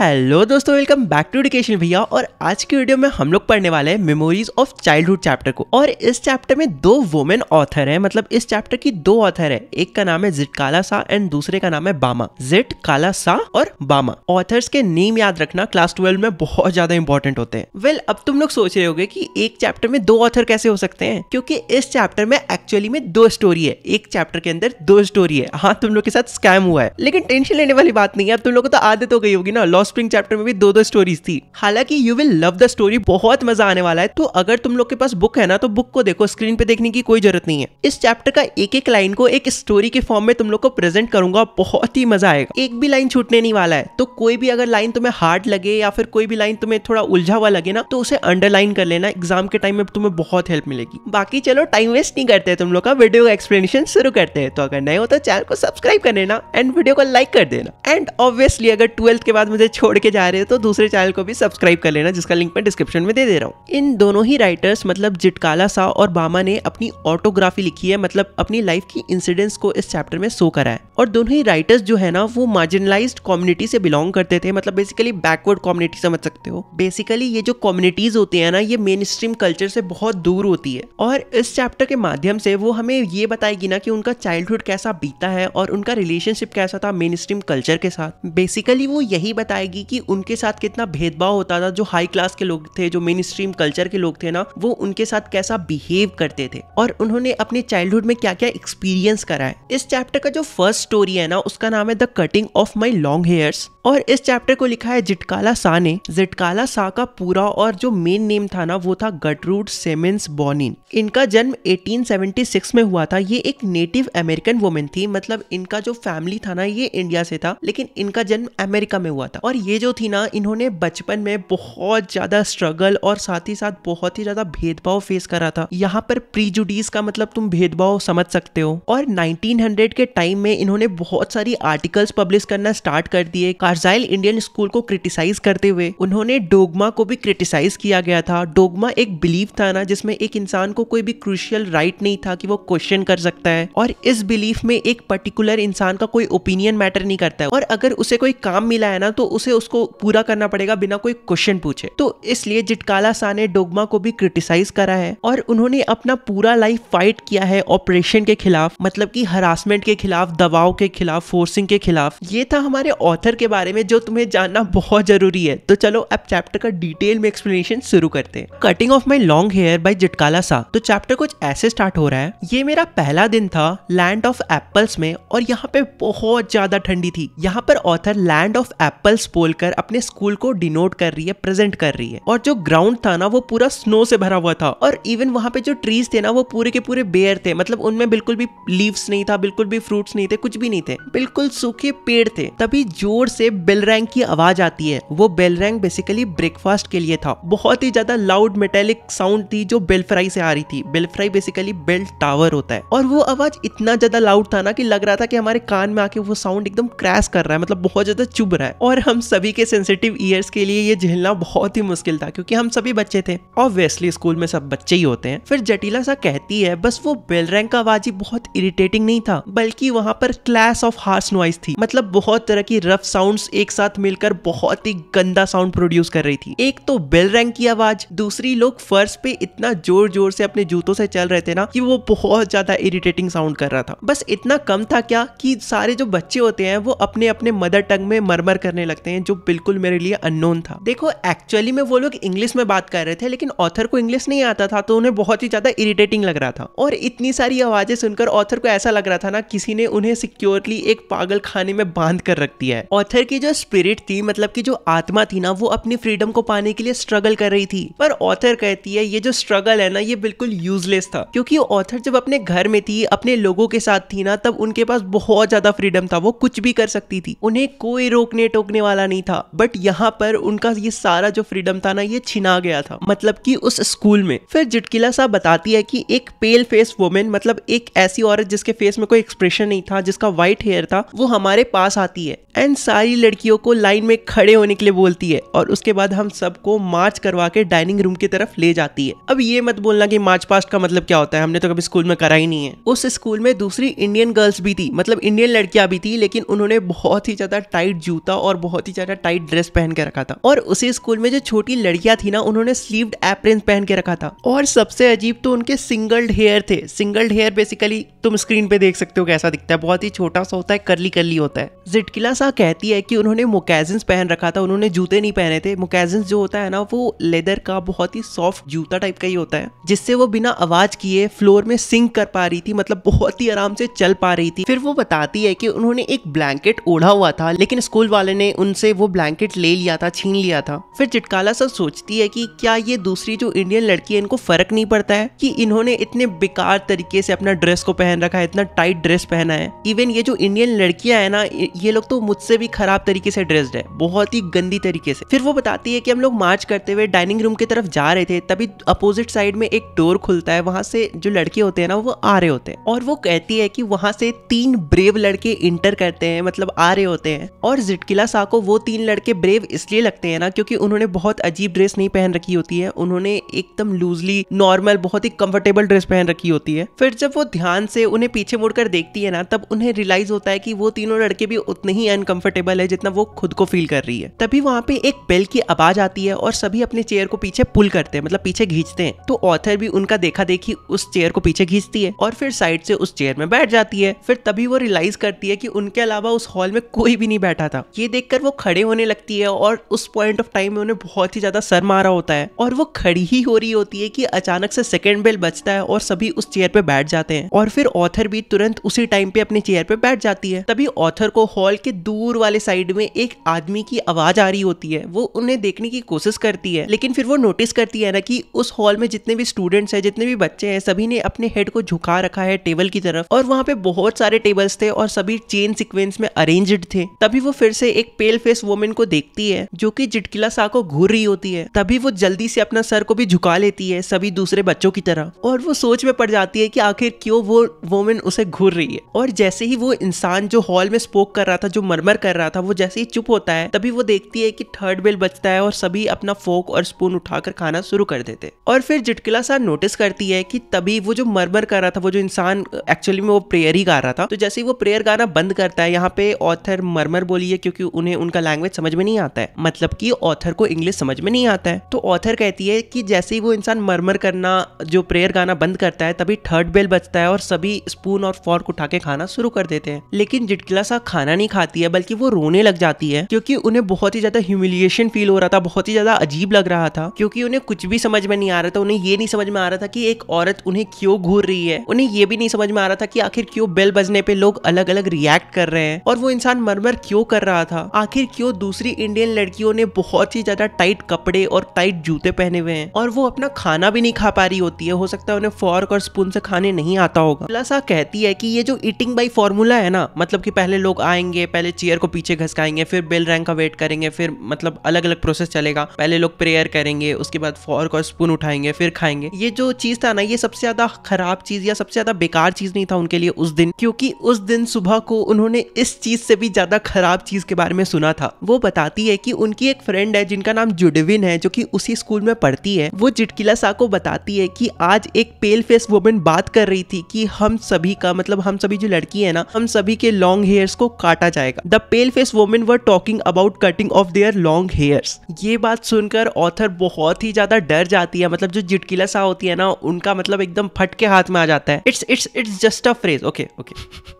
hello दोस्तों welcome back to education भैया और आज की वीडियो में हम लोग पढ़ने वाले हैं मेमोरीज ऑफ चाइल्डहुड चैप्टर को और इस चैप्टर में दो वुमेन ऑथर हैं मतलब इस चैप्टर की दो ऑथर है एक का नाम है जिट काला सा एंड दूसरे का नाम है बामा जिट काला सा और बामा ऑथर्स के नेम याद रखना क्लास ट्वेल्व में बहुत ज्यादा इंपॉर्टेंट होते हैं वेल well, अब तुम लोग सोच रहे हो की एक चैप्टर में दो ऑथर कैसे हो सकते हैं क्योंकि इस चैप्टर में एक्चुअली में दो स्टोरी है एक चैप्टर के अंदर दो स्टोरी है हाँ तुम लोग के साथ स्कैम हुआ है लेकिन टेंशन लेने वाली बात नहीं है अब तुम लोग को तो आदत हो गई होगी ना लॉस ऑफस्प्रिंग चैप्टर में भी दो दो स्टोरीज थी हालांकि you will love the story बहुत मजा आने वाला है तो अगर तुम लोग के पास बुक है ना तो बुक को देखो स्क्रीन पे देखने की कोई जरूरत नहीं है इस चैप्टर का एक एक लाइन को एक स्टोरी के फॉर्म में तुम लोग को प्रेजेंट करूंगा बहुत ही मजा आएगा एक भी लाइन छूटने नहीं वाला है तो कोई भी अगर लाइन तुम्हें हार्ड लगे या फिर कोई भी लाइन तुम्हें थोड़ा उलझा हुआ लगे ना तो उसे अंडरलाइन कर लेना एग्जाम के टाइम में तुम्हें बहुत हेल्प मिलेगी बाकी चलो टाइम वेस्ट नहीं करते तुम लोग का वीडियो का एक्सप्लेनेशन शुरू करते हैं तो अगर नए हो तो चैनल को सब्सक्राइब कर लेना एंड वीडियो को लाइक कर देना एंड ऑब्वियसली अगर ट्वेल्थ के बाद मुझे छोड़ के जा रहे हो तो दूसरे चैनल को भी सब्सक्राइब कर लेना जिसका लिंक मैं डिस्क्रिप्शन में दे दे रहा हूँ इन दोनों ही राइटर्स मतलब जिटकाला सा और बामा ने अपनी ऑटोग्राफी लिखी है मतलब अपनी लाइफ की इंसिडेंट्स को इस चैप्टर में शो करा है और दोनों ही राइटर्स जो है ना वो मार्जिनलाइज कम्युनिटी से बिलोंग करते थे मतलब बेसिकली बैकवर्ड कम्युनिटी समझ सकते हो बेसिकली ये जो कम्युनिटीज होती है ना ये मेन स्ट्रीम कल्चर से बहुत दूर होती है और इस चैप्टर के माध्यम से वो हमें ये बताएगी ना कि उनका चाइल्डहुड कैसा बीता है और उनका रिलेशनशिप कैसा था मेन स्ट्रीम कल्चर के साथ बेसिकली वो यही बताया आएगी कि उनके साथ कितना भेदभाव होता था जो हाई क्लास के लोग थे जो मेन स्ट्रीम कल्चर के लोग थे ना वो उनके साथ कैसा बिहेव करते थे और उन्होंने अपने चाइल्डहुड में क्या क्या एक्सपीरियंस करा है इस चैप्टर का जो फर्स्ट स्टोरी है ना उसका नाम है the cutting of my long hairs और इस चैप्टर को लिखा है जिटकाला सा ने जिटकाला सा का पूरा और जो मेन नेम था ना वो था गटरूड सेमेंस बॉनिन इनका जन्म 1876 में हुआ था ये एक नेटिव अमेरिकन वुमेन थी मतलब इनका जो फैमिली था ना ये इंडिया से था लेकिन इनका जन्म अमेरिका में हुआ था और ये जो थी ना इन्होंने बचपन में बहुत ज़्यादा स्ट्रगल और साथ ही साथ बहुत ही ज़्यादा भेदभाव फेस करा था यहाँ पर प्रीजुडीज का मतलब तुम भेदभाव समझ सकते हो और 1900 के टाइम में इन्होंने बहुत सारी आर्टिकल्स पब्लिश करना स्टार्ट कर दिए कार्जाइल इंडियन स्कूल को क्रिटिसाइज करते हुए उन्होंने डोगमा को भी क्रिटिसाइज किया गया था डोगमा एक बिलीव था ना जिसमें एक इंसान को कोई भी क्रूशियल राइट नहीं था कि वो क्वेश्चन कर सकता है और इस बिलीफ में एक पर्टिकुलर इंसान का कोई ओपिनियन मैटर नहीं करता है और अगर उसे कोई काम मिला है ना तो उसे उसको पूरा करना पड़ेगा बिना कोई क्वेश्चन पूछे तो इसलिए जिटकाला सा ने डोगमा को भी क्रिटिसाइज करा है और उन्होंने अपना पूरा लाइफ फाइट किया है ऑपरेशन के खिलाफ मतलब की हरासमेंट के खिलाफ दबाव के खिलाफ फोर्सिंग के खिलाफ ये था हमारे ऑथर के बारे में जो तुम्हें जानना बहुत जरूरी है तो चलो अब चैप्टर का डिटेल में एक्सप्लेनेशन शुरू करते हैं cutting of my long hair by Zitkala Sa तो चैप्टर कुछ ऐसे स्टार्ट हो रहा है ये मेरा पहला दिन था लैंड ऑफ एप्पल्स में और यहाँ पे बहुत ज्यादा ठंडी थी यहाँ पर ऑथर लैंड ऑफ एप्पल्स बोलकर अपने स्कूल को डिनोट कर रही है प्रेजेंट कर रही है और जो ग्राउंड था ना वो पूरा स्नो से भरा हुआ था और इवन वहां पे जो ट्रीज थे ना वो पूरे के पूरे बेयर थे मतलब उनमें बिल्कुल भी लीव्स नहीं था बिल्कुल भी फ्रूट्स नहीं थे कुछ भी नहीं थे बिल्कुल सूखे पेड़ थे तभी जोर से बेल रैंग की आवाज आती है वो बेल रैंग बेसिकली ब्रेकफास्ट के लिए था बहुत ही ज्यादा लाउड मेटेलिक साउंड थी जो बेलफ्राई से आ रही थी बेलफ्राई बेसिकली बेल टावर होता है और वो आवाज इतना ज्यादा लाउड था ना कि लग रहा था कि हमारे कान में आके वो साउंड एकदम क्रैश कर रहा है मतलब बहुत ज्यादा चुभ रहा है और हम हम सभी के सेंसिटिव ईयर्स के लिए ये झेलना बहुत ही मुश्किल था क्योंकि हम सभी बच्चे थे ऑब्वियसली स्कूल में सब बच्चे ही होते हैं फिर जटिला सा कहती है बस वो बेल रैंक का आवाज ही बहुत इरिटेटिंग नहीं था बल्कि वहाँ पर क्लास ऑफ हार्स नॉइस थी मतलब बहुत तरह की रफ साउंड एक साथ मिलकर बहुत ही गंदा साउंड प्रोड्यूस कर रही थी एक तो बेल रैंक की आवाज दूसरी लोग फर्श पे इतना जोर जोर से अपने जूतों से चल रहे थे ना कि वो बहुत ज्यादा इरिटेटिंग साउंड कर रहा था बस इतना कम था क्या कि सारे जो बच्चे होते हैं वो अपने अपने मदर टंग में मरमर करने लगते सकते हैं जो बिल्कुल मेरे लिए अननोन था देखो एक्चुअली में वो लोग इंग्लिश में बात कर रहे थे लेकिन ऑथर को इंग्लिश नहीं आता था तो उन्हें बहुत ही ज़्यादा इरिटेटिंग लग रहा था और इतनी सारी आवाज़ें सुनकर ऑथर को ऐसा लग रहा था ना किसी ने उन्हें सिक्योरली एक पागल खाने में बांध कर रख दिया है ऑथर की जो स्पिरिट थी मतलब की जो आत्मा थी ना वो अपनी फ्रीडम को पाने के लिए स्ट्रगल कर रही थी पर ऑथर कहती है ये जो स्ट्रगल है ना ये बिल्कुल यूजलेस था क्योंकि ऑथर जब अपने घर में थी अपने लोगों के साथ थी ना तब उनके पास बहुत ज्यादा फ्रीडम था वो कुछ भी कर सकती थी उन्हें कोई रोकने टोकने वाला वाला नहीं था बट यहाँ पर उनका ये सारा जो फ्रीडम था ना ये छिना गया था मतलब कि उस स्कूल में फिर जिटकिला साहब बताती है कि एक पेल फेस वुमेन मतलब एक ऐसी औरत जिसके फेस में कोई एक्सप्रेशन नहीं था जिसका व्हाइट हेयर था वो हमारे पास आती है एंड सारी लड़कियों को लाइन में खड़े होने के लिए बोलती है और उसके बाद हम सबको मार्च करवा के डाइनिंग रूम की तरफ ले जाती है अब ये मत बोलना कि मार्च पास्ट का मतलब क्या होता है हमने तो कभी स्कूल में करा ही नहीं है उस स्कूल में दूसरी इंडियन गर्ल्स भी थी मतलब इंडियन लड़कियां भी थी लेकिन उन्होंने बहुत ही ज्यादा टाइट जूता और बहुत ही ज़्यादा टाइट ड्रेस पहन के रखा था और उसी स्कूल में जो छोटी लड़कियां थी ना उन्होंने स्लीव्ड एप्रिंस पहन के रखा था और सबसे अजीब तो उनके सिंगल्ड हेयर थे सिंगल्ड हेयर बेसिकली तुम स्क्रीन पे देख सकते हो कैसा दिखता है बहुत ही छोटा सा होता है करली करली होता है जिटकिला सा कहती है कि उन्होंने मोकेजन पहन रखा था उन्होंने जूते नहीं पहने थे मोकेजन जो होता है ना वो लेदर का बहुत ही सॉफ्ट जूता टाइप का ही होता है जिससे वो बिना आवाज किए फ्लोर में सिंक कर पा रही थी मतलब बहुत ही आराम से चल पा रही थी फिर वो बताती है कि उन्होंने एक ब्लैंकेट ओढ़ा हुआ था लेकिन स्कूल वाले ने उनसे वो ब्लैंकेट ले लिया था छीन लिया था फिर चिटकाला सा सोचती है कि क्या ये दूसरी जो इंडियन लड़की है इनको फर्क नहीं पड़ता है कि इन्होंने इतने बेकार तरीके से अपना ड्रेस को पहन पहन रखा है इतना टाइट ड्रेस पहना है इवन ये जो इंडियन लड़कियां है ना ये लोग तो मुझसे भी खराब तरीके से ड्रेस्ड है बहुत ही गंदी तरीके से फिर वो बताती है कि हम लोग मार्च करते हुए डाइनिंग रूम की तरफ जा रहे थे तभी अपोजिट साइड में एक डोर खुलता है वहां से जो लड़के होते हैं ना वो आ रहे होते हैं और वो कहती है कि वहां से तीन ब्रेव लड़के इंटर करते हैं मतलब आ रहे होते हैं और जिटकिला सा को वो तीन लड़के ब्रेव इसलिए लगते हैं ना क्योंकि उन्होंने बहुत अजीब ड्रेस नहीं पहन रखी होती है उन्होंने एकदम लूजली नॉर्मल बहुत ही कंफर्टेबल ड्रेस पहन रखी होती है फिर जब वो ध्यान से से उन्हें पीछे मुड़कर देखती है ना तब उन्हें रियलाइज होता है कि वो तीनों लड़के भी उतने ही अनकंफर्टेबल है जितना वो खुद को फील कर रही है तभी वहाँ पे एक बेल की आवाज आती है और सभी अपने चेयर को पीछे पुल करते हैं मतलब पीछे खींचते हैं तो ऑथर भी उनका देखा देखी उस चेयर को पीछे खींचती है और फिर साइड से उस चेयर में बैठ जाती है फिर तभी वो रियलाइज करती है कि उनके अलावा उस हॉल में कोई भी नहीं बैठा था ये देखकर वो खड़े होने लगती है और उस पॉइंट ऑफ टाइम में उन्हें बहुत ही ज्यादा सर मारा होता है और वो खड़ी ही हो रही होती है कि अचानक से सेकेंड बेल बचता है और सभी उस चेयर पे बैठ जाते हैं और फिर फिर ऑथर भी तुरंत उसी टाइम पे अपने चेयर पे बैठ जाती है तभी ऑथर को हॉल के दूर वाले साइड में एक आदमी की आवाज आ रही होती है वो उन्हें देखने की कोशिश करती है लेकिन फिर वो नोटिस करती है ना कि उस हॉल में जितने भी स्टूडेंट्स हैं जितने भी बच्चे हैं सभी ने अपने हेड को झुका रखा है टेबल की तरफ और वहाँ पे बहुत सारे टेबल्स थे और सभी चेन सिक्वेंस में अरेंज्ड थे तभी वो फिर से एक पेल फेस वोमेन को देखती है जो की जिटकिला सा को घूर रही होती है तभी वो जल्दी से अपना सर को भी झुका लेती है सभी दूसरे बच्चों की तरह और वो सोच में पड़ जाती है कि आखिर क्यों वो वोमेन उसे घूर रही है और जैसे ही वो इंसान जो हॉल में स्पोक कर रहा था जो मरमर कर रहा था वो जैसे ही चुप होता है तभी वो देखती है कि थर्ड बेल बचता है और सभी अपना फोक और स्पून उठाकर खाना शुरू कर देते और फिर जिटकिला सा नोटिस करती है कि तभी वो जो मरमर कर रहा था वो जो इंसान एक्चुअली में वो प्रेयर ही गा रहा था तो जैसे ही वो प्रेयर गाना बंद करता है यहाँ पे ऑथर मरमर बोली है क्योंकि उन्हें उनका लैंग्वेज समझ में नहीं आता है मतलब कि ऑथर को इंग्लिश समझ में नहीं आता है तो ऑथर कहती है कि जैसे ही वो इंसान मरमर करना जो प्रेयर गाना बंद करता है तभी थर्ड बेल बचता है और सभी भी स्पून और फॉर्क उठा के खाना शुरू कर देते हैं लेकिन जिटकिला सा खाना नहीं खाती है बल्कि वो रोने लग जाती है क्योंकि उन्हें बहुत ही ज्यादा ह्यूमिलिएशन फील हो रहा था बहुत ही ज्यादा अजीब लग रहा था क्योंकि उन्हें कुछ भी समझ में नहीं आ रहा था उन्हें ये नहीं समझ में आ रहा था कि एक औरत उन्हें क्यों घूर रही है उन्हें ये भी नहीं समझ में आ रहा था कि आखिर क्यों बेल बजने पे लोग अलग अलग रिएक्ट कर रहे हैं और वो इंसान मरमर क्यों कर रहा था आखिर क्यों दूसरी इंडियन लड़कियों ने बहुत ही ज्यादा टाइट कपड़े और टाइट जूते पहने हुए हैं और वो अपना खाना भी नहीं खा पा रही होती है हो सकता है उन्हें फॉर्क और स्पून से खाने नहीं आता होगा खुला सा कहती है कि ये जो ईटिंग बाई फॉर्मूला है ना मतलब कि पहले लोग आएंगे पहले चेयर को पीछे घसकाएंगे फिर बेल रैंक का वेट करेंगे फिर मतलब अलग अलग प्रोसेस चलेगा पहले लोग प्रेयर करेंगे उसके बाद फॉर्क और स्पून उठाएंगे फिर खाएंगे ये जो चीज़ था ना ये सबसे ज़्यादा खराब चीज़ या सबसे ज़्यादा बेकार चीज़ नहीं था उनके लिए उस दिन क्योंकि उस दिन सुबह को उन्होंने इस चीज़ से भी ज़्यादा खराब चीज़ के बारे में सुना था वो बताती है कि उनकी एक फ्रेंड है जिनका नाम जुडविन है जो कि उसी स्कूल में पढ़ती है वो जिटकिला सा को बताती है कि आज एक पेल फेस वुमेन बात कर रही थी कि हम हम सभी का मतलब हम सभी जो लड़की है ना हम सभी के लॉन्ग हेयर्स को काटा जाएगा the pale face women were talking about cutting of their long hairs ये बात सुनकर ऑथर बहुत ही ज्यादा डर जाती है मतलब जो जिटकिला सा होती है ना उनका मतलब एकदम फट के हाथ में आ जाता है it's it's it's just a phrase okay okay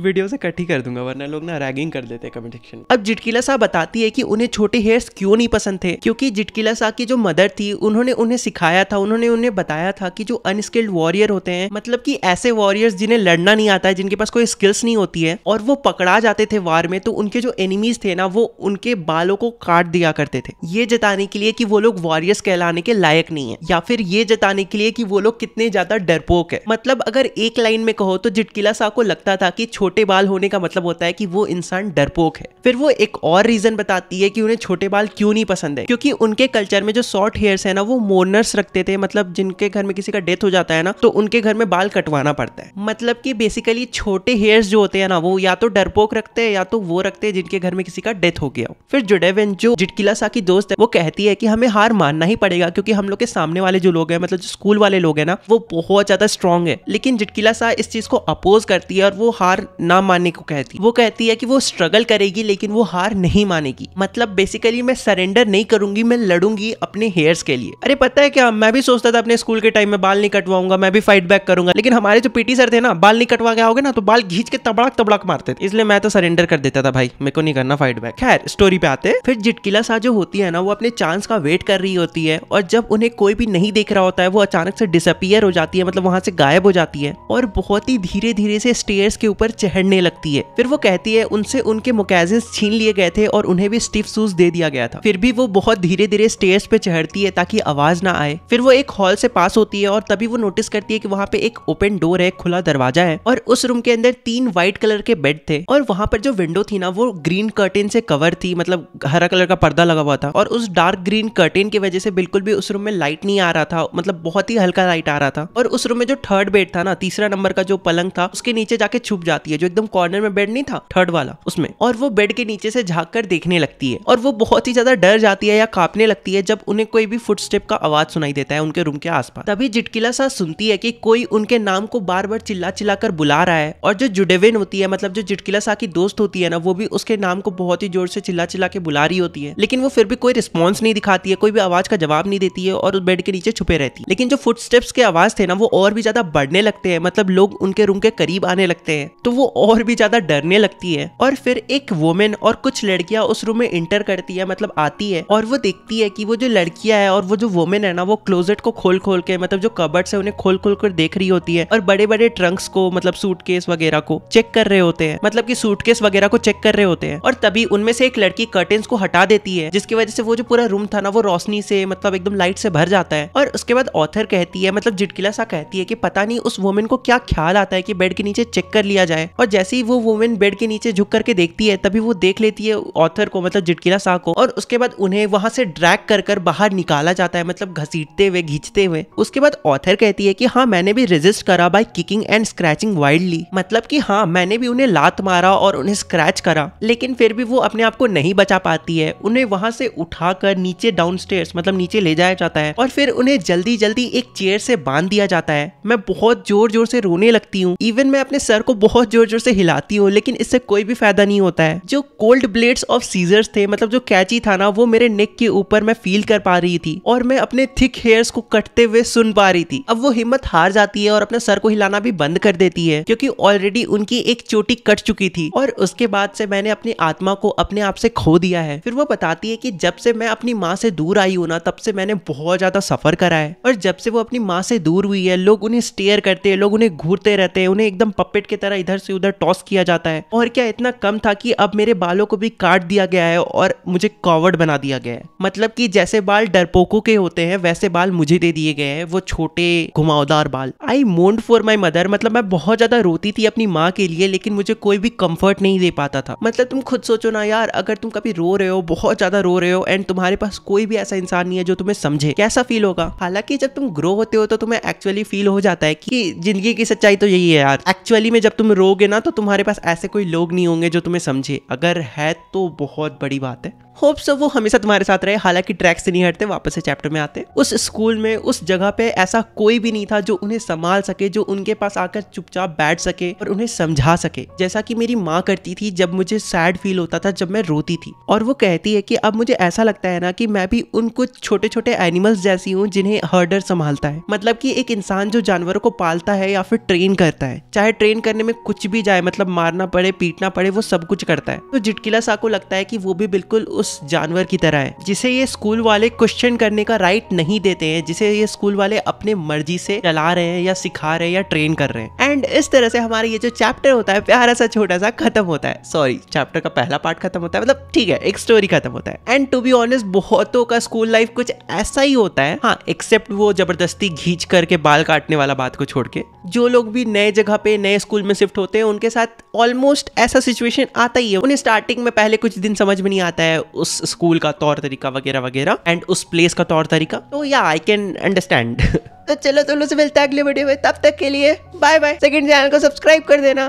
video से कट ही कर दूंगा वरना लोग ना रैगिंग कर देते कमेंट सेक्शन अब जिटकिला साहब बताती है कि उन्हें छोटे हेयर्स क्यों नहीं पसंद थे क्योंकि जिटकिला साहब की जो मदर थी उन्होंने उन्हें सिखाया था उन्होंने उन्हें बताया था कि जो अनस्किल्ड वॉरियर होते हैं मतलब कि ऐसे वॉरियर्स जिन्हें लड़ना नहीं आता है जिनके पास कोई स्किल्स नहीं होती है और वो पकड़ा जाते थे वार में तो उनके जो एनिमीज थे ना वो उनके बालों को काट दिया करते थे ये जताने के लिए कि वो लोग वॉरियर्स कहलाने के लायक नहीं है या फिर ये जताने के लिए कि वो लोग कितने ज्यादा डरपोक है मतलब अगर एक लाइन में कहो तो जिटकिला साहब को लगता था था कि छोटे बाल होने का मतलब होता है कि वो इंसान डरपोक है फिर वो एक और रीजन बताती है कि उन्हें छोटे बाल क्यों नहीं पसंद है क्योंकि उनके कल्चर में जो शॉर्ट हेयर्स है ना वो मोर्नर्स रखते थे मतलब जिनके घर में किसी का डेथ हो जाता है ना तो उनके घर में बाल कटवाना पड़ता है मतलब कि बेसिकली छोटे हेयर्स जो होते हैं ना वो या तो डरपोक रखते हैं या तो वो रखते हैं जिनके घर में किसी का डेथ हो गया फिर जुडेवन जो जिटकिला सा की दोस्त है वो कहती है कि हमें हार मानना ही पड़ेगा क्योंकि हम लोग के सामने वाले जो लोग हैं मतलब जो स्कूल वाले लोग हैं ना वो बहुत ज्यादा स्ट्रांग है लेकिन जिटकिला सा इस चीज को अपोज करती है और वो हार ना मानने को कहती वो कहती है कि वो स्ट्रगल करेगी लेकिन वो हार नहीं मानेगी मतलब बेसिकली मैं सरेंडर नहीं करूंगी मैं लड़ूंगी अपने हेयर्स के लिए अरे पता है क्या मैं भी सोचता था अपने स्कूल के टाइम में बाल नहीं कटवाऊंगा मैं भी फाइट बैक करूंगा लेकिन हमारे जो पीटी सर थे ना बाल नहीं कटवा के आओगे ना तो बाल घींच के तबड़क तबड़क मारते थे इसलिए मैं तो सरेंडर कर देता था भाई मेरे को नहीं करना फाइट बैक खैर स्टोरी पे आते फिर जिटकिला सा जो होती है ना वो अपने चांस का वेट कर रही होती है और जब उन्हें कोई भी नहीं देख रहा होता है वो अचानक से डिसअपियर हो जाती है मतलब वहां से गायब हो जाती है और बहुत ही धीरे धीरे से स्टेयर्स के ऊपर चढ़ने लगती है फिर वो कहती है उनसे उनके मोकैजेंस छीन लिए गए थे और उन्हें भी स्टिफ सूज दे दिया गया था फिर भी वो बहुत धीरे धीरे स्टेयर्स पे चढ़ती है ताकि आवाज ना आए फिर वो एक हॉल से पास होती है और तभी वो नोटिस करती है कि वहाँ पे एक ओपन डोर है खुला दरवाजा है और उस रूम के अंदर तीन व्हाइट कलर के बेड थे और वहाँ पर जो विंडो थी ना वो ग्रीन कर्टेन से कवर थी मतलब हरा कलर का पर्दा लगा हुआ था और उस डार्क ग्रीन कर्टेन की वजह से बिल्कुल भी उस रूम में लाइट नहीं आ रहा था मतलब बहुत ही हल्का लाइट आ रहा था और उस रूम में जो थर्ड बेड था ना तीसरा नंबर का जो पलंग था उसके नीचे जाके छुप छुप जाती है जो एकदम कॉर्नर में बेड नहीं था थर्ड वाला उसमें और वो बेड के नीचे से झाक कर देखने लगती है और वो बहुत ही ज्यादा डर जाती है या कांपने लगती है जब उन्हें कोई भी फुटस्टेप का आवाज सुनाई देता है उनके रूम के आसपास तभी जिटकिला सा सुनती है कि कोई उनके नाम को बार बार चिल्ला चिल्ला कर बुला रहा है और जो जुडेविन होती है मतलब जो जिटकिला सा की दोस्त होती है ना वो भी उसके नाम को बहुत ही जोर से चिल्ला चिल्ला के बुला रही होती है लेकिन वो फिर भी कोई रिस्पॉन्स नहीं दिखाती है कोई भी आवाज का जवाब नहीं देती है और उस बेड के नीचे छुपे रहती है लेकिन जो फुटस्टेप्स के आवाज थे ना वो और भी ज्यादा बढ़ने लगते हैं मतलब लोग उनके रूम के करीब आने लगते हैं तो वो और भी ज्यादा डरने लगती है और फिर एक वोमेन और कुछ लड़कियां उस रूम में इंटर करती है मतलब आती है और वो देखती है कि वो जो लड़कियां है और वो जो वोमेन है ना वो क्लोजेट को खोल खोल के मतलब जो कबर्ड्स है उन्हें खोल खोल कर देख रही होती है और बड़े बड़े ट्रंक्स को मतलब सूटकेस वगैरह को चेक कर रहे होते हैं मतलब की सूटकेस वगैरह को चेक कर रहे होते हैं और तभी उनमें से एक लड़की कर्टेन्स को हटा देती है जिसकी वजह से वो जो पूरा रूम था ना वो रोशनी से मतलब एकदम लाइट से भर जाता है और उसके बाद ऑथर कहती है मतलब जिटकिला सा कहती है कि पता नहीं उस वोमेन को क्या ख्याल आता है कि बेड के नीचे चेक कर लिया लिया जाए और जैसे ही वो वुमेन बेड के नीचे झुक करके देखती है तभी वो देख लेती है ऑथर को मतलब जिटकिला शाह को और उसके बाद उन्हें वहां से ड्रैग कर कर बाहर निकाला जाता है मतलब घसीटते हुए घींचते हुए उसके बाद ऑथर कहती है कि हाँ मैंने भी रेजिस्ट करा by kicking and scratching wildly मतलब कि हाँ मैंने भी उन्हें लात मारा और उन्हें स्क्रैच करा लेकिन फिर भी वो अपने आप को नहीं बचा पाती है उन्हें वहां से उठाकर नीचे डाउन मतलब नीचे ले जाया जाता है और फिर उन्हें जल्दी जल्दी एक चेयर से बांध दिया जाता है मैं बहुत जोर जोर से रोने लगती हूँ इवन मैं अपने सर को बहुत जोर जोर से हिलाती हूँ लेकिन इससे कोई भी फायदा नहीं होता है जो कोल्ड ब्लेड्स ऑफ सीजर्स थे मतलब जो कैची था ना वो मेरे नेक के ऊपर मैं फील कर पा रही थी और मैं अपने थिक हेयर्स को कटते हुए सुन पा रही थी अब वो हिम्मत हार जाती है और अपने सर को हिलाना भी बंद कर देती है क्योंकि ऑलरेडी उनकी एक चोटी कट चुकी थी और उसके बाद से मैंने अपनी आत्मा को अपने आप से खो दिया है फिर वो बताती है कि जब से मैं अपनी माँ से दूर आई हूँ ना तब से मैंने बहुत ज्यादा सफर करा है और जब से वो अपनी माँ से दूर हुई है लोग उन्हें स्टेयर करते हैं लोग उन्हें घूरते रहते हैं उन्हें एकदम पपेट की तरह तरह इधर से उधर टॉस किया जाता है और क्या इतना कम था कि अब मेरे बालों को भी काट दिया गया है और मुझे कॉवर्ड बना दिया गया है मतलब कि जैसे बाल डरपोकों के होते हैं वैसे बाल मुझे दे दिए गए हैं वो छोटे घुमावदार बाल I mourned for my mother मतलब मैं बहुत ज्यादा रोती थी अपनी माँ के लिए लेकिन मुझे कोई भी कम्फर्ट नहीं दे पाता था मतलब तुम खुद सोचो ना यार अगर तुम कभी रो रहे हो बहुत ज्यादा रो रहे हो एंड तुम्हारे पास कोई भी ऐसा इंसान नहीं है जो तुम्हें समझे कैसा फील होगा हालांकि जब तुम ग्रो होते हो तो तुम्हें एक्चुअली फील हो जाता है कि जिंदगी की सच्चाई तो यही है यार एक्चुअली में जब तुम रोगे ना तो तुम्हारे पास ऐसे कोई लोग नहीं होंगे जो तुम्हें समझे अगर है तो बहुत बड़ी बात है होप सो वो हमेशा तुम्हारे साथ रहे हालांकि ट्रैक से नहीं हटते वापस से चैप्टर में आते उस स्कूल में उस जगह पे ऐसा कोई भी नहीं था जो उन्हें संभाल सके जो उनके पास आकर चुपचाप बैठ सके और उन्हें समझा सके जैसा कि मेरी माँ करती थी जब मुझे सैड फील होता था जब मैं रोती थी और वो कहती है कि अब मुझे ऐसा लगता है ना कि मैं भी उन कुछ छोटे छोटे एनिमल्स जैसी हूँ जिन्हें हर्डर संभालता है मतलब की एक इंसान जो जानवरों को पालता है या फिर ट्रेन करता है चाहे ट्रेन करने में कुछ भी जाए मतलब मारना पड़े पीटना पड़े वो सब कुछ करता है तो जिटकिला सा को लगता है कि वो भी बिल्कुल उस जानवर की तरह है जिसे ये स्कूल वाले क्वेश्चन करने का राइट नहीं देते हैं जिसे ये स्कूल वाले अपने मर्जी से चला रहे हैं या सिखा रहे हैं या ट्रेन कर रहे हैं एंड इस तरह से हमारा ये जो चैप्टर होता है प्यारा सा छोटा सा खत्म होता है सॉरी चैप्टर का पहला पार्ट खत्म होता है मतलब ठीक है एक स्टोरी खत्म होता है एंड टू बी ऑनेस्ट बहुतों का स्कूल लाइफ कुछ ऐसा ही होता है हाँ एक्सेप्ट वो जबरदस्ती घींच करके बाल काटने वाला बात को छोड़ के जो लोग भी नए जगह पे नए स्कूल में शिफ्ट होते हैं उनके साथ ऑलमोस्ट ऐसा सिचुएशन आता ही है उन्हें स्टार्टिंग में पहले कुछ दिन समझ में नहीं आता है उस स्कूल का तौर तरीका वगैरह वगैरह एंड उस प्लेस का तौर तरीका तो या आई कैन अंडरस्टैंड तो चलो तो लोग से मिलता है अगले वीडियो में तब तक के लिए बाय बाय सेकंड चैनल को सब्सक्राइब कर देना